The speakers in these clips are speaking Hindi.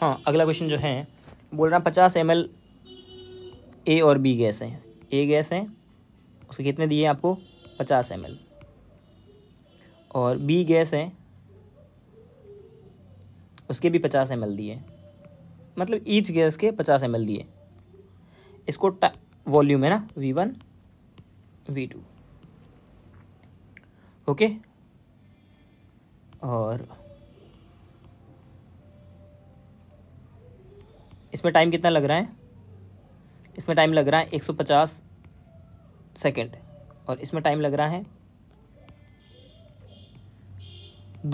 हाँ अगला क्वेश्चन जो है बोल रहा पचास एम ए और बी गैस हैं ए गैस हैं उसके कितने दिए आपको पचास एम और बी गैस हैं उसके भी पचास एम दिए मतलब ईच गैस के पचास एम दिए इसको वॉल्यूम है ना V one V two okay और इसमें टाइम कितना लग रहा है इसमें टाइम लग रहा है 150 सेकेंड और इसमें टाइम लग रहा है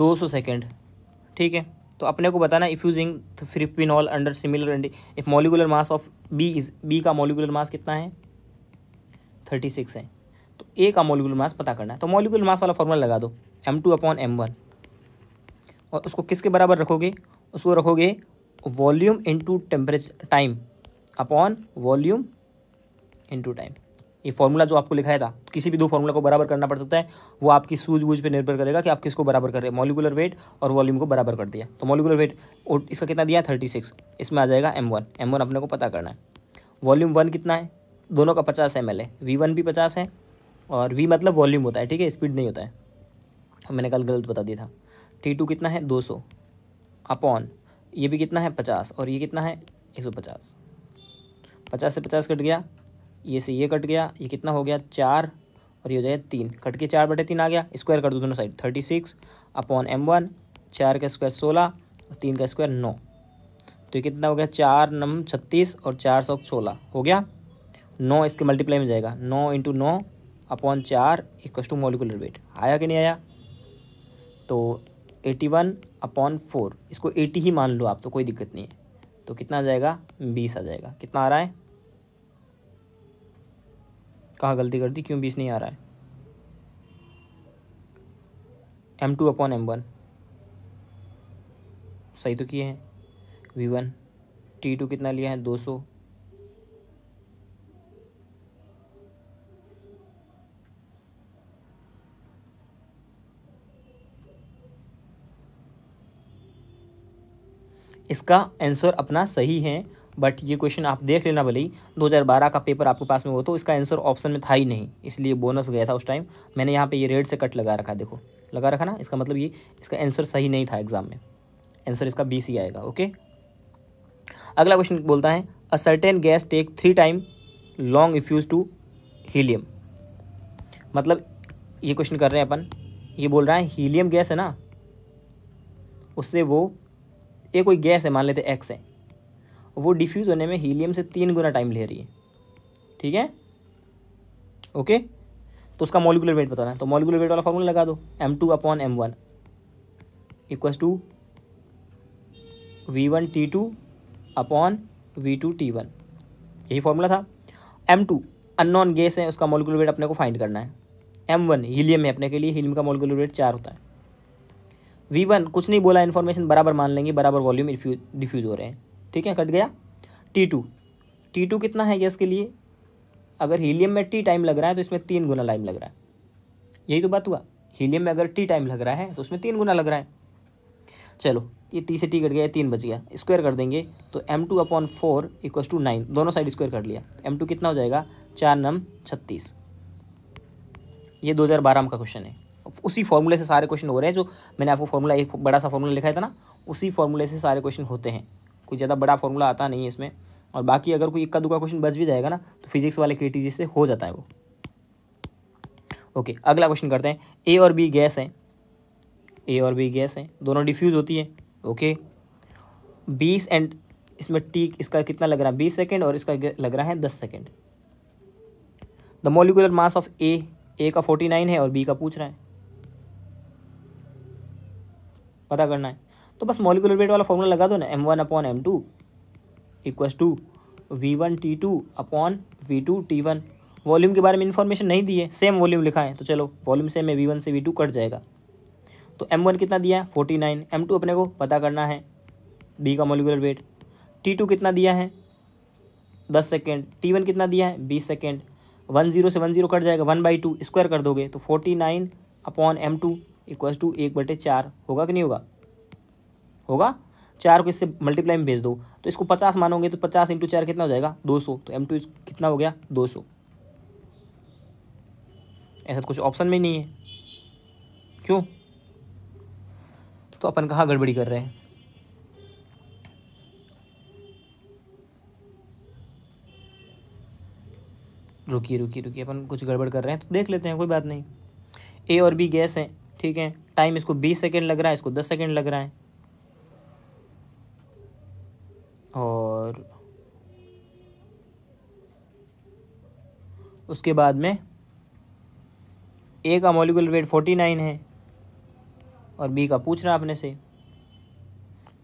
200 सेकेंड ठीक है तो अपने को बताना if using all under similar if molecular mass of B is B का मॉलिकुलर मास कितना है थर्टी सिक्स है तो ए का मॉलिकुलर मास पता करना है तो मॉलिकुलर मास वाला फॉर्मूला लगा दो M two upon M one और उसको किसके बराबर रखोगे उसको रखोगे volume into temperature time upon volume into time ये फॉर्मूला जो आपको लिखाया था किसी भी दो फॉर्मूला को बराबर करना पड़ सकता है वो आपकी सूझबूझ पे निर्भर करेगा कि आप किसको बराबर कर रहे हैं मॉलिकुलर वेट और वॉल्यूम को बराबर कर दिया तो मॉलिकुलर वेट इसका कितना दिया थर्टी सिक्स इसमें आ जाएगा एम वन एम वन अपने को पता करना है वॉल्यूम वन कितना है दोनों का पचास एम एल है वी वन भी पचास है और वी मतलब वॉल्यूम होता है ठीक है स्पीड नहीं होता है मैंने कल गलत बता दिया था टी टू कितना है दो सौ अपॉन ये भी कितना है पचास और ये कितना है एक सौ पचास पचास से पचास कट गया ये से ये कट गया ये कितना हो गया चार और ये हो जाएगा तीन कट के चार बटे तीन आ गया स्क्वायर कर दो दोनों side thirty six upon M one चार का स्क्वायर सोलह और तीन का स्क्वायर नौ तो ये कितना हो गया चार नम छत्तीस और चार सौ सोलह हो गया नौ इसके मल्टीप्लाई में जाएगा नौ इंटू नौ अपॉन चार इक्व टू मोलिकुलर वेट आया कि नहीं आया तो एटी वन अपॉन फोर इसको एटी ही मान लो आप तो कोई दिक्कत नहीं है तो कितना आ जाएगा बीस आ जाएगा कितना आ रहा है कहाँ गलती कर दी क्यों बीस नहीं आ रहा है M two upon M one सही तो किए हैं वी वन टी टू कितना लिया है दो सौ इसका आंसर अपना सही है बट ये क्वेश्चन आप देख लेना भले ही दो का पेपर आपके पास में हो तो इसका आंसर ऑप्शन में था ही नहीं इसलिए बोनस गया था उस टाइम मैंने यहाँ पे ये रेड से कट लगा रखा देखो लगा रखा ना इसका मतलब ये इसका आंसर सही नहीं था एग्ज़ाम में आंसर इसका बी सी आएगा ओके अगला क्वेश्चन बोलता है a certain gas take three time long effuse to helium मतलब ये क्वेश्चन कर रहे हैं अपन ये बोल रहा है हीलियम गैस है ना उससे वो ये कोई गैस है मान लेते एक्स है वो डिफ्यूज़ होने में हीलियम से तीन गुना टाइम ले रही है ठीक है ओके तो उसका मॉलिकुलर वेट बताना है तो मॉलिकुलर वेट वाला फॉर्मूला लगा दो M two upon M one equals to V one T two upon V two T one यही फॉर्मूला था एम टू अननॉन गैस है उसका मॉलिकुलर वेट अपने को फाइंड करना है एम वन हीलियम है अपने के लिए हीलियम का मॉलिकुलर वेट चार होता है वी वन कुछ नहीं बोला इन्फॉर्मेशन बराबर मान लेंगे बराबर वॉल्यूम डिफ्यूज़ हो रहे हैं ठीक है कट गया टी टू टी टू कितना है गैस के लिए अगर हीलियम में टी टाइम लग रहा है तो इसमें तीन गुना टाइम लग रहा है यही तो बात हुआ हीलियम में अगर टी टाइम लग रहा है तो उसमें तीन गुना लग रहा है चलो ये टी से टी कट गया तीन बच गया स्क्वायर कर देंगे तो M two upon four equal to nine दोनों साइड स्क्वायर कर लिया एम टू कितना हो जाएगा चार नम छत्तीस ये दो हज़ार बारह का क्वेश्चन है उसी फॉर्मूले से सारे क्वेश्चन हो रहे हैं जो मैंने आपको फॉर्मूला एक बड़ा सा फॉर्मूला लिखा था ना उसी फॉर्मूले से सारे क्वेश्चन होते हैं कोई ज़्यादा बड़ा फॉर्मूला आता नहीं है इसमें और बाकी अगर कोई इक्का दुका क्वेश्चन बच भी जाएगा ना तो फिजिक्स वाले के से हो जाता है वो ओके अगला क्वेश्चन करते हैं ए और बी गैस हैं ए और बी गैस हैं दोनों डिफ्यूज़ होती है ओके बीस एंड इसमें टी इसका कितना लग रहा है बीस सेकेंड और इसका लग रहा है दस second the molecular mass of A A का फोर्टी नाइन है और बी का पूछ रहा है पता करना है तो बस मॉलिकुलर वेट वाला फॉर्मूला लगा दो ना M one upon M two equals to V one T two upon V two T one volume के बारे में इन्फॉर्मेशन नहीं दी है सेम वॉल्यूम लिखा है तो चलो वॉल्यूम सेम है वी वन से वी टू कट जाएगा तो एम वन कितना दिया है फोर्टी नाइन एम टू अपने को पता करना है बी का मोलिकुलर वेट टी टू कितना दिया है दस सेकेंड टी वन कितना दिया है बीस सेकेंड वन जीरो से वन जीरो कट जाएगा वन बाई टू स्क्वायर कर दोगे तो forty nine upon M two equals to एक बटे चार होगा कि नहीं होगा होगा चार को इससे मल्टीप्लाई में भेज दो तो इसको पचास मानोगे तो पचास इंटू चार कितना हो जाएगा दो सौ तो एम टू कितना हो गया दो सौ ऐसा तो कुछ ऑप्शन में नहीं है क्यों तो अपन कहाँ गड़बड़ी कर रहे हैं रुकिए रुकिए रुकिए अपन कुछ गड़बड़ कर रहे हैं तो देख लेते हैं कोई बात नहीं ए और बी गैस हैं ठीक है टाइम इसको बीस सेकेंड लग रहा है इसको दस सेकेंड लग रहा है और उसके बाद में ए का मोलिकुलर वेट फोर्टी नाइन है और बी का पूछ रहा आपने से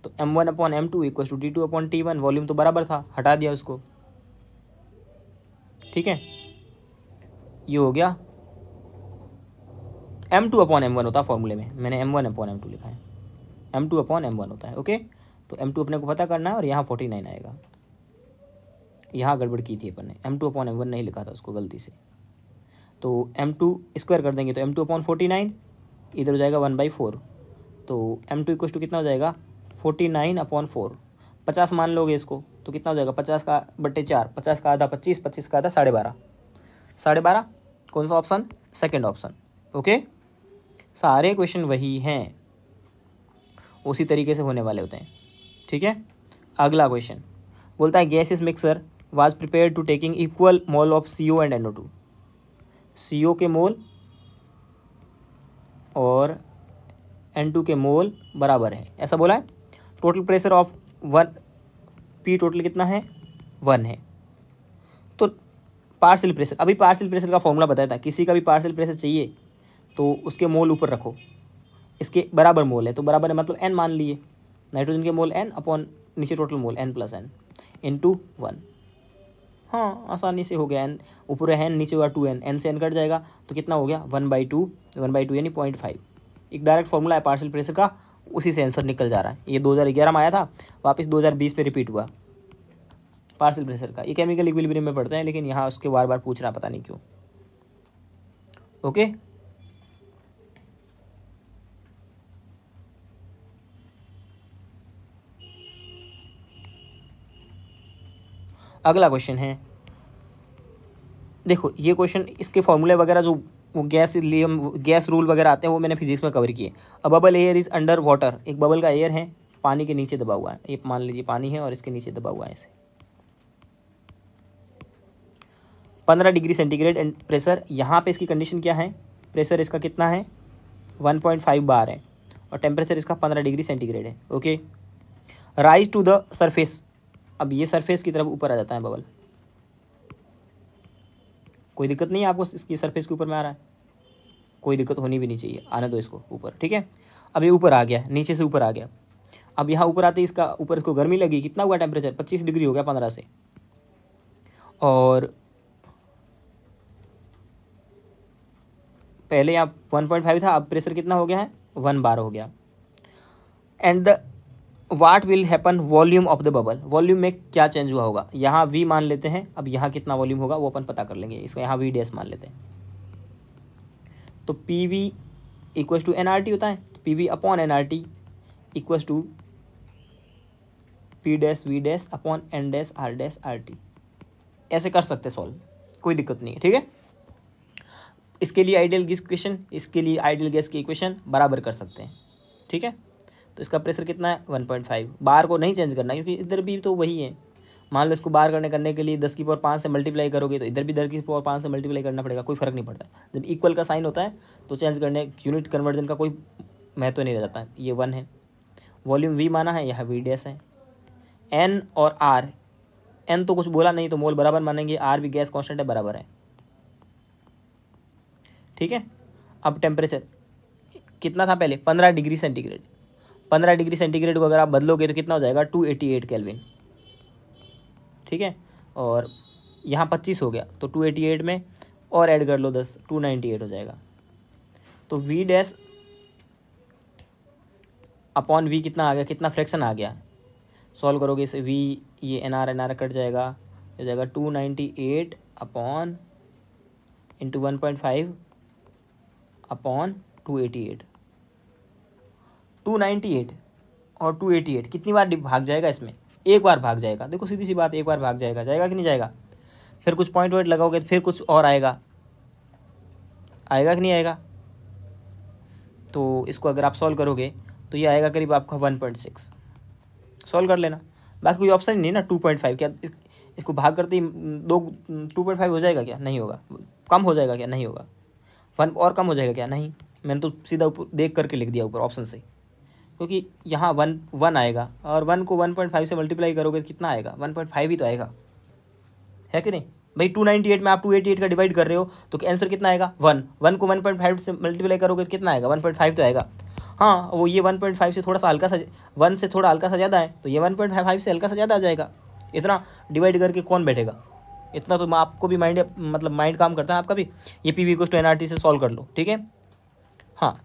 तो M one upon M two equal to D two upon T one volume तो बराबर था हटा दिया उसको ठीक है ये हो गया M two upon M one होता है फॉर्मूले में मैंने M one upon M two लिखा है M two upon M one होता है ओके तो एम टू अपने को पता करना है और यहाँ फोर्टी नाइन आएगा यहाँ गड़बड़ की थी अपन ने M two upon M one नहीं लिखा था उसको गलती से तो एम टू स्क्वायर कर देंगे तो M two upon forty nine इधर हो जाएगा वन बाई फोर तो एम टू इक्वस टू कितना हो जाएगा फोर्टी नाइन अपॉन फोर पचास मान लोगे इसको तो कितना हो जाएगा पचास का बट्टे चार पचास का आधा पच्चीस पच्चीस का आधा साढ़े बारह साढ़े बारह कौन सा ऑप्शन सेकेंड ऑप्शन ओके सारे क्वेश्चन वही हैं उसी तरीके से होने वाले होते हैं ठीक है अगला क्वेश्चन बोलता है gas is mixture was prepare to taking equal mole of C and N two C के मोल और एन टू के मोल बराबर है ऐसा बोला है total pressure of one P total कितना है वन है तो पार्सल प्रेशर अभी पार्सल प्रेशर का फॉर्मूला बताया था किसी का भी पार्सल प्रेशर चाहिए तो उसके मोल ऊपर रखो इसके बराबर मोल है तो बराबर है मतलब एन मान लिए नाइट्रोजन के मोल एन अपॉन नीचे total mole N plus N into one हाँ आसानी से हो गया एन ऊपर है एन नीचे हुआ टू एन एन से एन कट जाएगा तो कितना हो गया one by two one by two यानी पॉइंट फाइव एक डायरेक्ट फॉर्मूला है पार्सल प्रेशर का उसी से आंसर निकल जा रहा है ये 2011 में आया था वापस 2020 में रिपीट हुआ पार्सल प्रेशर का ये केमिकल इक्विलिब्रियम में पढ़ते हैं लेकिन यहाँ उसके बार बार पूछ रहा पता नहीं क्यों ओके okay? अगला क्वेश्चन है देखो ये क्वेश्चन इसके फॉर्मूले वगैरह जो वो गैस लियम गैस रूल वगैरह आते हैं वो मैंने फिजिक्स में कवर किए a bubble air is under water एक बबल का एयर है पानी के नीचे दबा हुआ है ये मान लीजिए पानी है और इसके नीचे दबा हुआ है इसे पंद्रह डिग्री सेंटीग्रेड एंड प्रेशर यहाँ पे इसकी कंडीशन क्या है प्रेशर इसका कितना है वन पॉइंट फाइव बार है और टेम्परेचर इसका पंद्रह डिग्री सेंटीग्रेड है okay rise to the surface अब ये सरफेस की तरफ ऊपर आ जाता है बबल कोई दिक्कत नहीं है आपको इसकी सरफेस के ऊपर में आ रहा है कोई दिक्कत होनी भी नहीं चाहिए आने दो इसको ऊपर ठीक है अब ये ऊपर आ गया नीचे से ऊपर आ गया अब यहाँ ऊपर आते इसका ऊपर इसको गर्मी लगी कितना हुआ टेम्परेचर पच्चीस डिग्री हो गया पंद्रह से और पहले यहाँ वन पॉइंट फाइव था अब प्रेशर कितना हो गया है वन बार हो गया and the what will happen volume of the bubble volume में क्या चेंज हुआ होगा यहाँ वी मान लेते हैं अब यहाँ कितना वॉल्यूम होगा वो अपन पता कर लेंगे इसको यहाँ वी डैस मान लेते हैं तो P V equals to N R T होता है तो P V upon N R T equals to P dash V dash upon N dash R dash R T ऐसे कर सकते सॉल्व कोई दिक्कत नहीं है ठीक है इसके लिए आइडियल गैस क्वेश्चन इसके लिए आइडियल गैस की इक्वेशन बराबर कर सकते हैं ठीक है तो इसका प्रेशर कितना है वन पॉइंट फाइव बार को नहीं चेंज करना क्योंकि इधर भी तो वही है मान लो इसको बार करने करने के लिए दस की पावर पाँच से मल्टीप्लाई करोगे तो इधर भी दर की पावर पाँच से मल्टीप्लाई करना पड़ेगा कोई फर्क नहीं पड़ता जब इक्वल का साइन होता है तो चेंज करने यूनिट कन्वर्जन का कोई महत्व नहीं रह जाता ये वन है वॉल्यूम वी माना है यह वी डैस है एन और आर एन तो कुछ बोला नहीं तो मोल बराबर मानेंगे आर भी गैस कॉन्स्टेंट है बराबर है ठीक है अब टेम्परेचर कितना था पहले पंद्रह डिग्री सेंटीग्रेड पंद्रह डिग्री सेंटीग्रेड को अगर आप बदलोगे तो कितना हो जाएगा टू एटी एट कैलविन ठीक है और यहाँ पच्चीस हो गया तो टू एटी एट में और ऐड कर लो दस टू नाइन्टी एट हो जाएगा तो वी डैस अपॉन वी कितना आ गया कितना फ्रैक्शन आ गया सॉल्व करोगे इसे वी ये N R N R cut जाएगा हो जाएगा two ninety eight upon into one point five upon two eighty eight two ninety eight और टू एटी एट कितनी बार भाग जाएगा इसमें एक बार भाग जाएगा देखो सीधी सी बात एक बार भाग जाएगा जाएगा कि नहीं जाएगा फिर कुछ पॉइंट वॉइंट लगाओगे तो फिर कुछ और आएगा आएगा कि नहीं आएगा तो इसको अगर आप सॉल्व करोगे तो ये आएगा करीब आपका वन पॉइंट सिक्स सॉल्व कर लेना बाकी कोई ऑप्शन ही नहीं ना टू पॉइंट फाइव क्या इसको भाग करते ही दो टू पॉइंट फाइव हो जाएगा क्या नहीं होगा कम हो जाएगा क्या नहीं होगा वन और कम हो जाएगा क्या नहीं मैंने तो सीधा ऊपर देख करके लिख दिया ऊपर ऑप्शन से क्योंकि यहाँ वन वन आएगा और वन को वन पॉइंट फाइव से मल्टीप्लाई करोगे तो कितना आएगा वन पॉइंट फाइव ही तो आएगा है कि नहीं भाई टू नाइन्टी एट में आप टू एटी एट का डिवाइड कर रहे हो तो आंसर कितना आएगा वन वन को वन पॉइंट फाइव से मल्टीप्लाई करोगे तो कितना आएगा वन पॉइंट फाइव तो आएगा हाँ वो ये वन पॉइंट फाइव से थोड़ा सा हल्का सा वन से थोड़ा हल्का सा ज़्यादा है तो ये वन पॉइंट फाइव से हल्का सा ज़्यादा आ जाएगा इतना डिवाइड करके कौन बैठेगा इतना तो आपको भी माइंड मतलब माइंड काम करता है आपका भी ये पी वी को एन आर टी से सॉल्व कर लो ठीक है हाँ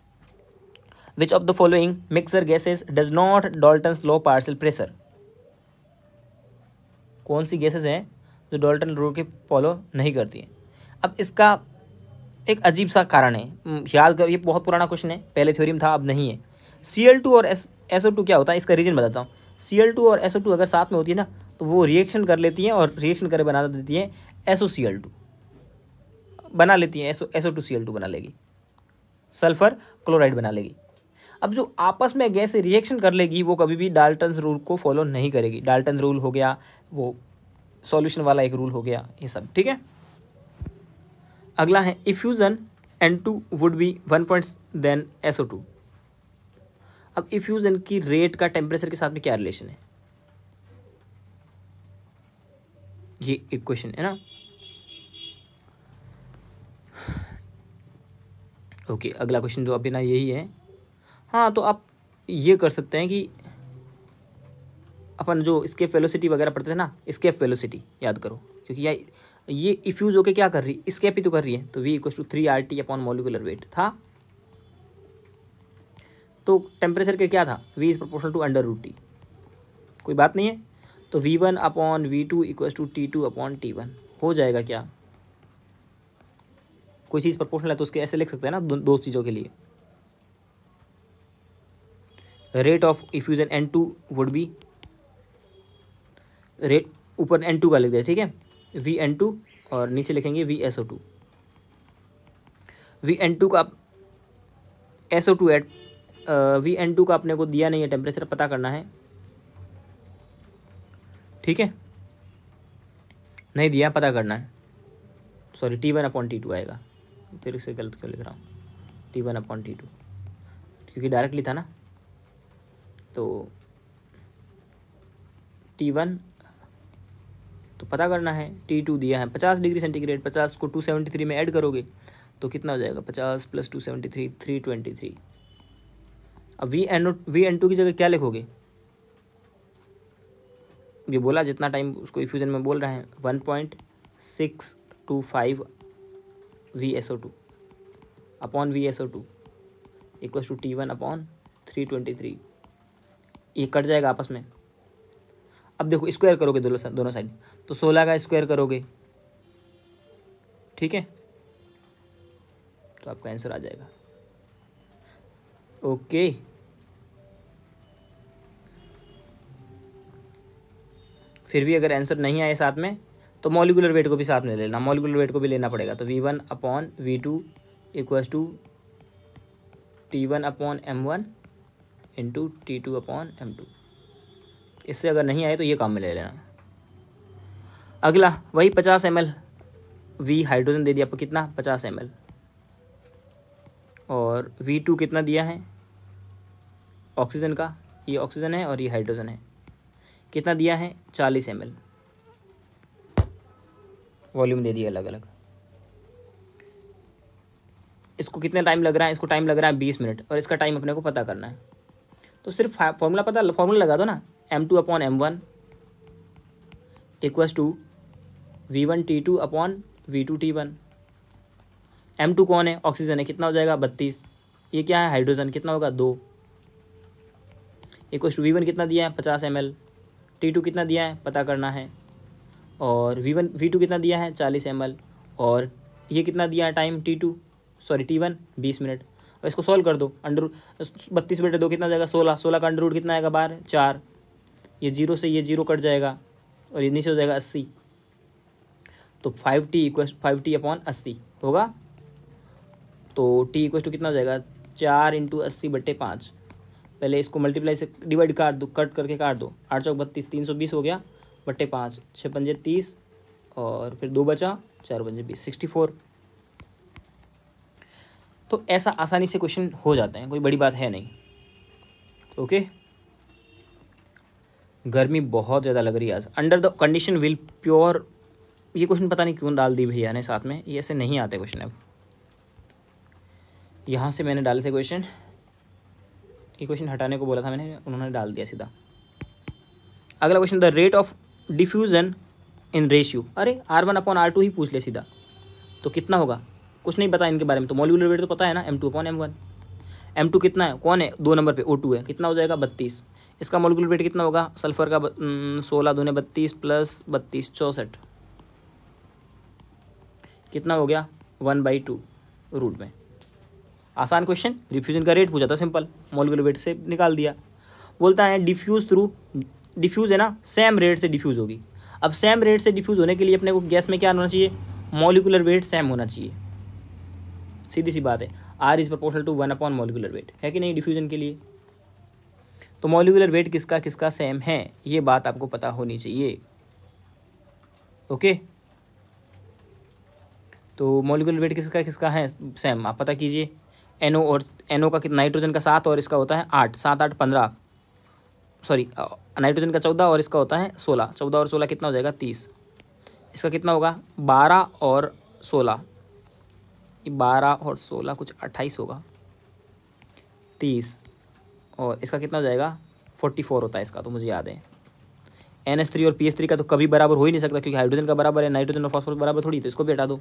which of the following mixture gases does not Dalton law partial pressure कौन सी गैसेस हैं जो डॉल्टन रूल के फॉलो नहीं करती हैं अब इसका एक अजीब सा कारण है याद कर ये बहुत पुराना क्वेश्चन है पहले थ्योरी में था अब नहीं है सी एल टू और एस ओ टू क्या होता है इसका रीज़न बताता हूँ सी एल टू और एस ओ टू अगर साथ में होती है ना तो वो रिएक्शन कर लेती हैं और रिएक्शन कर बना देती हैं S O C L two बना लेती हैं S O S O two C L two बना लेगी सल्फ़र क्लोराइड बना लेगी अब जो आपस में गैस रिएक्शन कर लेगी वो कभी भी डाल्टन रूल को फॉलो नहीं करेगी डाल्टन रूल हो गया वो सॉल्यूशन वाला एक रूल हो गया ये सब ठीक है अगला है effusion N two would be one point than S two अब इफ्यूज़न की रेट का टेम्परेचर के साथ में क्या रिलेशन है ये एक क्वेश्चन है ना ओके okay, अगला क्वेश्चन जो अभी ना यही है हाँ तो आप ये कर सकते हैं कि अपन जो स्केप वेलोसिटी वगैरह पढ़ते थे ना स्केप वेलोसिटी याद करो क्योंकि या ये इफ्यूज़ होके क्या कर रही है स्केप ही तो कर रही है तो V equal to three R T upon molecular weight था तो टेम्परेचर के क्या था V is proportional to under root T कोई बात नहीं है तो V one upon V two equal to T two upon T one हो जाएगा क्या कोई चीज़ प्रोपोर्शनल है तो उसके ऐसे लिख सकते हैं ना दो, दो चीज़ों के लिए rate of effusion N two would be rate ऊपर एन टू का लिख दे ठीक है वी एन टू और नीचे लिखेंगे V S O two V N two का S O two at V N two का अपने को दिया नहीं है टेम्परेचर पता करना है ठीक है नहीं दिया पता करना है sorry T one upon T two आएगा फिर से गलत क्यों लिख रहा हूँ T one upon T two क्योंकि डायरेक्टली था ना तो टी वन तो पता करना है टी टू दिया है पचास डिग्री सेंटीग्रेड पचास को टू सेवेंटी थ्री में ऐड करोगे तो कितना हो जाएगा पचास plus two seventy three three twenty three अब V N V N two की जगह क्या लिखोगे ये बोला जितना टाइम उसको इफ्यूजन में बोल रहे हैं one point six two five V S O two upon V S O two equal to T one upon three twenty three ये कट जाएगा आपस में अब देखो स्क्वायर करोगे दोनों दोनों साइड तो सोलह का स्क्वायर करोगे ठीक है तो आपका आंसर आ जाएगा ओके फिर भी अगर आंसर नहीं आए साथ में तो मॉलिकुलर वेट को भी साथ में लेना मॉलिकुलर वेट को भी लेना पड़ेगा तो V one upon V two equal to T one upon M one into T two upon M two इससे अगर नहीं आए तो ये काम में ले लेना अगला वही पचास एम एल वी हाइड्रोजन दे दिया आपको कितना पचास एम एल और वी टू कितना दिया है ऑक्सीजन का ये ऑक्सीजन है और ये हाइड्रोजन है कितना दिया है चालीस एम एल वॉल्यूम दे दिया अलग अलग इसको कितना टाइम लग रहा है इसको टाइम लग रहा है बीस मिनट और इसका टाइम अपने को पता करना है तो सिर्फ फॉर्मूला पता फॉर्मूला लगा दो ना M two upon M one equals to V one T two upon V two T one M two कौन है ऑक्सीजन है कितना हो जाएगा बत्तीस ये क्या है हाइड्रोजन कितना होगा दो इक्वस टू वी वन कितना दिया है पचास एम एल टी टू कितना दिया है पता करना है और वी वन वी टू कितना दिया है चालीस एम एल और ये कितना दिया है time T two sorry T one बीस मिनट और इसको सॉल्व कर दो अंडर बत्तीस बेटे दो कितना जाएगा सोलह सोलह का अंडर रूट कितना आएगा बारह चार ये जीरो से ये जीरो कट जाएगा और ये नीचे हो जाएगा अस्सी तो five T equal five T upon अस्सी होगा तो टी इक्व टू कितना हो जाएगा चार इंटू अस्सी बट्टे पाँच पहले इसको मल्टीप्लाई से डिवाइड काट दो कट करके काट दो आठ चौक बत्तीस तीन सौ बीस हो गया बट्टे पाँच छः पंजे तीस और फिर दो बचा चार पंजे बीस सिक्सटी फोर तो ऐसा आसानी से क्वेश्चन हो जाते हैं कोई बड़ी बात है नहीं ओके गर्मी बहुत ज़्यादा लग रही है आज under the condition will pure ये क्वेश्चन पता नहीं क्यों डाल दी भैया ने साथ में ये ऐसे नहीं आते क्वेश्चन अब यहाँ से मैंने डाले थे क्वेश्चन ये क्वेश्चन हटाने को बोला था मैंने उन्होंने डाल दिया सीधा अगला question the rate of diffusion in ratio अरे R one upon R two ही पूछ ले सीधा तो कितना होगा कुछ नहीं पता इनके बारे में तो मोलिकुलर वेट तो पता है ना M two upon M one M two कितना है कौन है दो नंबर पे ओ टू है कितना हो जाएगा बत्तीस इसका मोलिकुलर वेट कितना होगा सल्फर का सोलह दूने बत्तीस प्लस बत्तीस चौंसठ कितना हो गया वन बाई टू रूट में आसान क्वेश्चन डिफ्यूजन का रेट पूछा था सिंपल मॉलिकुलर वेट से निकाल दिया बोलता है डिफ्यूज़ थ्रू डिफ्यूज़ है ना सेम रेट से डिफ्यूज़ होगी अब सेम रेट से डिफ्यूज़ होने के लिए अपने को गैस में क्या होना चाहिए मॉलिकुलर वेट सेम होना चाहिए सीधी सी बात है R is proportional to one upon molecular weight है कि नहीं डिफ्यूजन के लिए तो मॉलिकुलर वेट किसका किसका सेम है ये बात आपको पता होनी चाहिए ओके तो मॉलिकुलर वेट किसका किसका है सेम आप पता कीजिए एनओ और एनओ का नाइट्रोजन का सात और इसका होता है आठ सात आठ पंद्रह सॉरी नाइट्रोजन का चौदह और इसका होता है सोलह चौदह और सोलह कितना हो जाएगा तीस इसका कितना होगा बारह और सोलह बारह और सोलह कुछ अट्ठाईस होगा तीस और इसका कितना हो जाएगा फोर्टी फोर होता है इसका तो मुझे याद है एन एस थ्री और पी एस थ्री का तो कभी बराबर हो ही नहीं सकता क्योंकि हाइड्रोजन का बराबर है नाइट्रोजन और फॉस्फोरस बराबर थोड़ी तो इसको भी हटा दो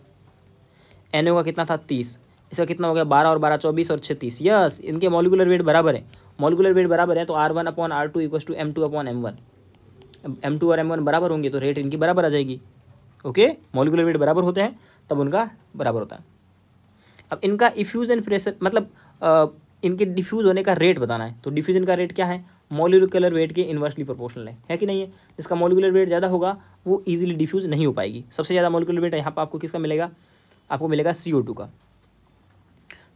एन का कितना था तीस इसका कितना हो गया बारह और बारह चौबीस और छत्तीस यस इनके मॉलिकुलर वेट बराबर है मॉलिकुलर वेट बराबर है तो R one upon R two equals to M two upon M one M two और एम वन बराबर होंगे तो रेट इनकी बराबर आ जाएगी ओके मॉलिकुलर वेट बराबर होते हैं तब उनका बराबर होता है अब इनका इफ्यूज़न प्रेशर मतलब आ, इनके डिफ्यूज़ होने का रेट बताना है तो डिफ्यूज़न का रेट क्या है मोलिकुलर वेट के इन्वर्सली प्रोपोर्शनल है है कि नहीं है जिसका मोलिकुलर वेट ज़्यादा होगा वो ईजिली डिफ्यूज़ नहीं हो पाएगी सबसे ज़्यादा मोलिकुलर वेट यहाँ पर आपको किसका मिलेगा आपको मिलेगा सी का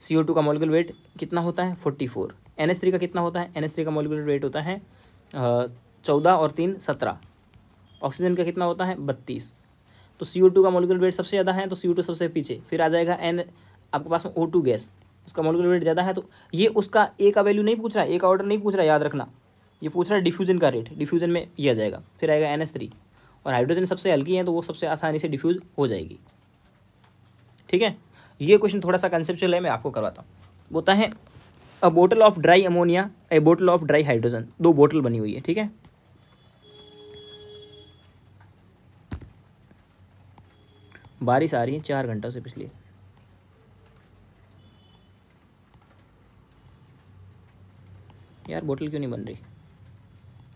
सी का मोलिकुलर वेट कितना होता है फोर्टी फोर का कितना होता है एन का मोलिकुलर वेट होता है चौदह और तीन सत्रह ऑक्सीजन का कितना होता है बत्तीस तो सी का मोलिकुलर वेट सबसे ज़्यादा है तो सी सबसे पीछे फिर आ जाएगा एन आपके पास में ओ टू गैस उसका मोलिकुलर वेट ज़्यादा है तो ये उसका ए का वैल्यू नहीं पूछ रहा है ए का ऑर्डर नहीं पूछ रहा है याद रखना ये पूछ रहा है डिफ्यूजन का रेट डिफ्यूजन में यह जाएगा फिर आएगा एन एस थ्री और हाइड्रोजन सबसे हल्की है तो वो सबसे आसानी से डिफ्यूज़ हो जाएगी ठीक है ये क्वेश्चन थोड़ा सा कंसेप्चुअल है मैं आपको करवाता हूँ बोता है a bottle of dry ammonia a bottle of dry hydrogen दो बोटल बनी हुई है ठीक है बारिश आ रही है चार घंटों से पिछले यार बोतल क्यों नहीं बन रही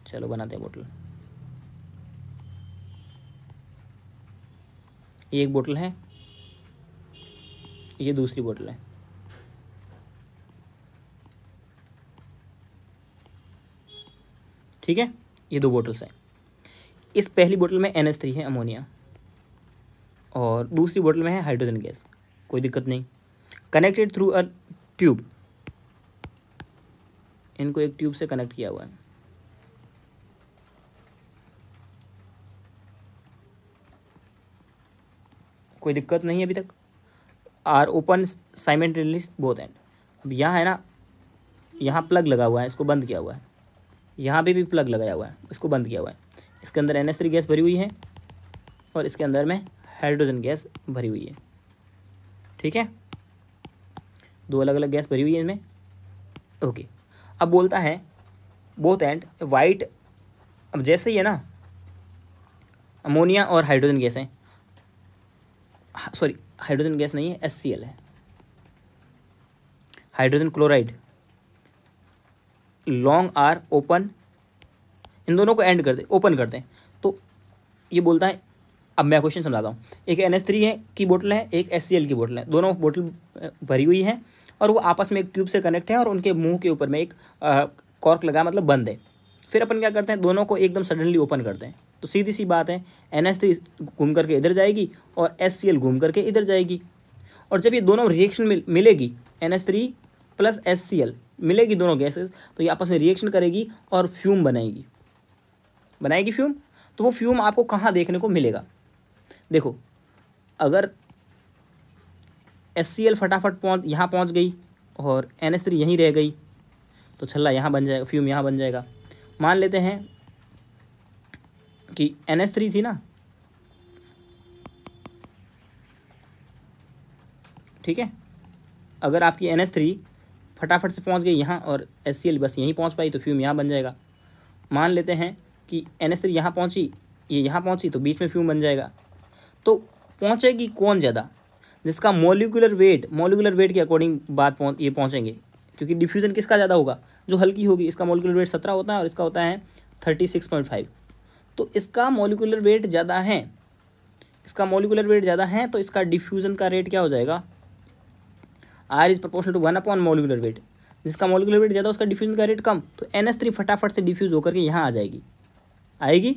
चलो बनाते हैं बोतल ये एक बोतल है ये दूसरी बोतल है ठीक है ये दो बोटल्स हैं इस पहली बोतल में एन थ्री है अमोनिया और दूसरी बोतल में है हाइड्रोजन गैस कोई दिक्कत नहीं कनेक्टेड थ्रू अ ट्यूब इनको एक ट्यूब से कनेक्ट किया हुआ है कोई दिक्कत नहीं है अभी तक are open release both end अब यहाँ है ना यहाँ प्लग लगा हुआ है इसको बंद किया हुआ है यहाँ भी भी प्लग लगाया हुआ है इसको बंद किया हुआ है इसके अंदर एन गैस भरी हुई है और इसके अंदर में हाइड्रोजन गैस भरी हुई है ठीक है दो अलग अलग गैस भरी हुई है इनमें ओके अब बोलता है बोथ एंड वाइट अब जैसे ही है ना अमोनिया और हाइड्रोजन गैस है सॉरी हाइड्रोजन गैस नहीं है एस सी एल है hydrogen chloride long are open in दोनों को एंड कर दे ओपन कर दें तो ये बोलता है अब मैं क्वेश्चन समझाता हूँ एक एन एस थ्री है की बोतल है एक एस सी एल की बोतल है दोनों बोतल भरी हुई है और वो आपस में एक ट्यूब से कनेक्ट है और उनके मुँह के ऊपर में एक कॉर्क लगा मतलब बंद है फिर अपन क्या करते हैं दोनों को एकदम सडनली ओपन करते हैं तो सीधी सी बात है एन एस थ्री घूम करके इधर जाएगी और एस सी एल घूम करके इधर जाएगी और जब ये दोनों रिएक्शन मिल, मिलेगी N S three plus S C L मिलेगी दोनों गैसेस तो ये आपस में रिएक्शन करेगी और फ्यूम बनाएगी बनाएगी फ्यूम तो वो फ्यूम आपको कहाँ देखने को मिलेगा देखो अगर एस फटाफट पहुँच यहाँ पहुँच गई और एन एस यहीं रह गई तो छल्ला यहाँ बन जाएगा फ्यूम यहाँ बन जाएगा मान लेते हैं कि एन एस थ्री थी ना ठीक है अगर आपकी एन एस थ्री फटाफट से पहुंच गई यहाँ और एस सी एल बस यहीं पहुंच पाई तो फ्यूम यहाँ बन जाएगा मान लेते हैं कि एन एस थ्री यहाँ पहुँची ये यहाँ पहुँची तो बीच में फ्यूम बन जाएगा तो पहुँचेगी कौन ज़्यादा जिसका मोलिकुलर वेट मोलिकुलर वेट के अकॉर्डिंग बात पहुं, ये पहुंचेंगे क्योंकि डिफ्यूज़न किसका ज़्यादा होगा जो हल्की होगी इसका मोलिकुलर वेट सत्रह होता है और इसका होता है थर्टी सिक्स पॉइंट फाइव तो इसका मोलिकुलर वेट ज़्यादा है इसका मोलिकुलर वेट ज़्यादा है तो इसका डिफ्यूज़न का रेट क्या हो जाएगा R is proportion to one upon molecular weight जिसका मोलिकुलर वेट ज़्यादा उसका डिफ्यूज़न का रेट कम तो एन एस थ्री फटाफट से डिफ्यूज़ होकर के यहाँ आ जाएगी आएगी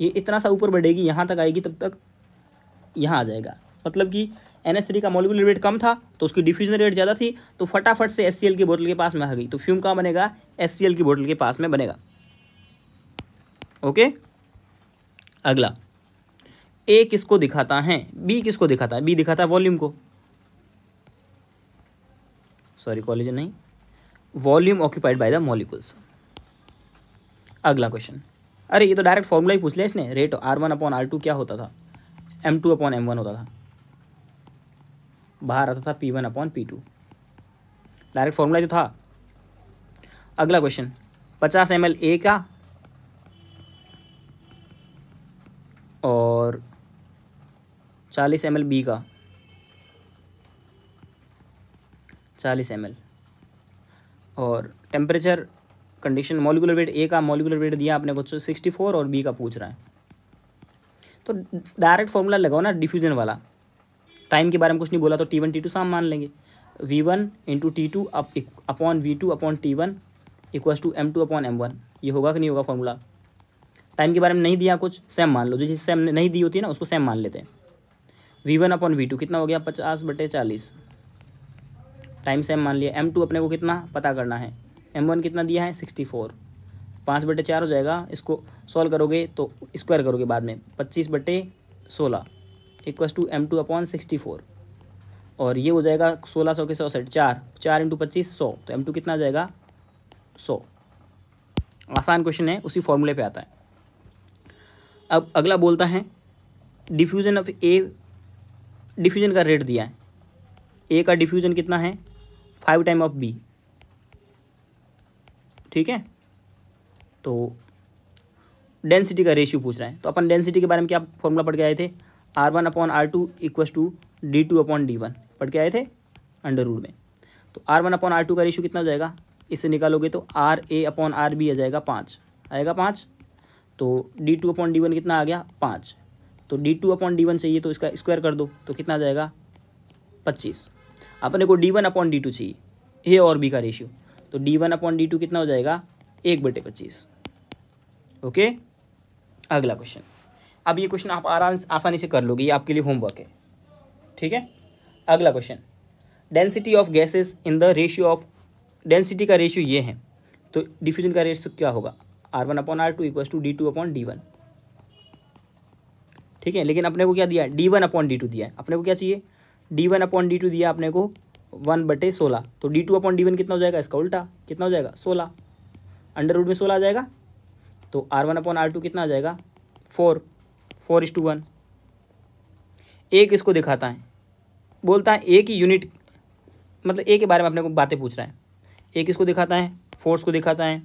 ये इतना सा ऊपर बढ़ेगी यहाँ तक आएगी तब तक यहाँ आ जाएगा मतलब कि एन एस थ्री का मोलिकुलर रेट कम था तो उसकी डिफ्यूजन रेट ज़्यादा थी तो फटाफट से एस सी एल की बोतल के पास में आ गई तो फ्यूम कहाँ बनेगा एस सी एल की बोतल के पास में बनेगा ओके अगला ए किसको दिखाता है बी किसको दिखाता है बी दिखाता है वॉल्यूम को सॉरी कॉलेज नहीं volume occupied by the molecules अगला क्वेश्चन अरे ये तो डायरेक्ट फॉर्मूला ही पूछ लिया इसने rate R one upon R two क्या होता था M two upon M one होता था बाहर आता था P one upon P two direct formula जो था अगला क्वेश्चन पचास एम एल ए का और चालीस एम एल बी का चालीस एम एल और temperature condition molecular weight A का मॉलिकुलर वेट दिया आपने कुछ सिक्सटी फोर और बी का पूछ रहा है तो डायरेक्ट फॉर्मूला लगाओ ना डिफ्यूजन वाला टाइम के बारे में कुछ नहीं बोला तो टी वन टी टू साम मान लेंगे V one into T two upon V two upon T one equal to M two upon M one ये होगा कि नहीं होगा फॉर्मूला टाइम के बारे में नहीं दिया कुछ सेम मान लो जिस सेम नहीं दी होती है ना उसको सेम मान लेते हैं V one upon V two कितना हो गया पचास बटे चालीस टाइम सेम मान लिया एम टू अपने को कितना पता करना है एम वन कितना दिया है सिक्सटी फोर पाँच बटे चार हो जाएगा इसको सॉल्व करोगे तो स्क्वायर करोगे बाद में पच्चीस बटे सोलह equals to M two upon sixty four और ये हो जाएगा सोलह सौ के सौ सेट चार चार इंटू पच्चीस सौ तो एम टू कितना जाएगा सौ आसान क्वेश्चन है उसी फॉर्मूले पे आता है अब अगला बोलता है डिफ्यूज़न ऑफ ए डिफ्यूज़न का रेट दिया है ए का डिफ्यूज़न कितना है फाइव टाइम ऑफ बी ठीक है तो डेंसिटी का रेशियो पूछ रहा है तो अपन डेंसिटी के बारे में क्या फॉर्मूला पढ़ के आए थे R one upon R two equal to D two upon D one पढ़ के आए थे अंडर रूड में तो R one upon R two का रेशू कितना हो जाएगा इससे निकालोगे तो R A upon R B आ जाएगा पाँच आएगा पाँच तो D two upon D one कितना आ गया पाँच तो D two upon D one चाहिए तो इसका स्क्वायर कर दो तो कितना आ जाएगा पच्चीस अपने को D one upon D two चाहिए ए और बी का रेशियो तो D one upon D two कितना हो जाएगा एक बटे पच्चीस ओके अगला क्वेश्चन अब ये क्वेश्चन आप आराम आसानी से कर लोगे ये आपके लिए होमवर्क है ठीक है अगला question density of gases in the ratio of density का रेशियो ये है तो डिफ्यूजन का रेशियो क्या होगा R one upon R two equal to D two upon D one ठीक है लेकिन अपने को क्या दिया D one upon D two दिया है अपने को क्या चाहिए D one upon D two दिया अपने को वन बटे सोलह तो D two upon D one कितना हो जाएगा इसका उल्टा कितना हो जाएगा सोलह अंडर रूट में सोलह आ जाएगा तो R one upon R two कितना आ जाएगा four four is two one A किसको दिखाता है बोलता है ए की यूनिट मतलब ए के बारे में अपने को बातें पूछ रहा है ए किसको दिखाता है फोर्स को दिखाता है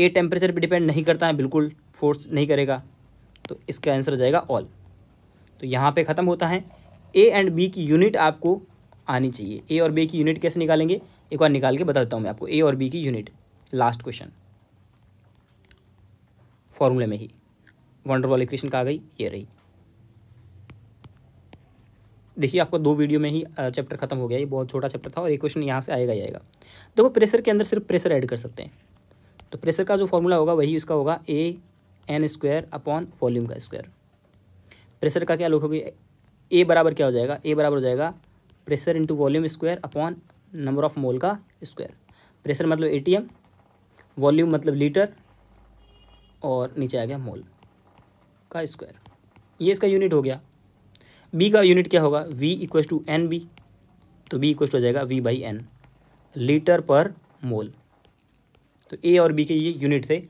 ए टेम्परेचर पे डिपेंड नहीं करता है बिल्कुल फोर्स नहीं करेगा तो इसका आंसर जाएगा ऑल तो यहाँ पे ख़त्म होता है ए एंड बी की यूनिट आपको आनी चाहिए ए और बी की यूनिट कैसे निकालेंगे एक बार निकाल के बता देता हूँ मैं आपको ए और बी की यूनिट लास्ट क्वेश्चन फॉर्मूले में ही वंडरवॉल इक्वेशन का आ गई ये रही देखिए आपको दो वीडियो में ही चैप्टर खत्म हो गया ये बहुत छोटा चैप्टर था और ये क्वेश्चन यहाँ से आएगा ही आएगा देखो प्रेशर के अंदर सिर्फ प्रेशर ऐड कर सकते हैं तो प्रेशर का जो फॉर्मूला होगा वही इसका होगा A N square upon volume का स्क्वायर प्रेशर का क्या लिखोगे ए बराबर क्या हो जाएगा ए बराबर हो जाएगा pressure into volume square upon number of mole का स्क्वायर प्रेशर मतलब ए वॉल्यूम मतलब लीटर और नीचे आ गया मोल का स्क्वायर ये इसका यूनिट हो गया बी का यूनिट क्या होगा V equal to N B तो बी इक्वल हो जाएगा वी बाई एन लीटर पर मोल तो ए और बी के ये यूनिट थे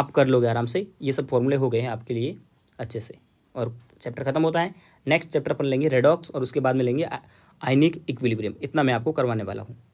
आप कर लोगे आराम से ये सब फॉर्मूले हो गए हैं आपके लिए अच्छे से और चैप्टर खत्म होता है नेक्स्ट चैप्टर पर लेंगे रेडॉक्स और उसके बाद में लेंगे आइनिक इक्विलिब्रियम इतना मैं आपको करवाने वाला हूँ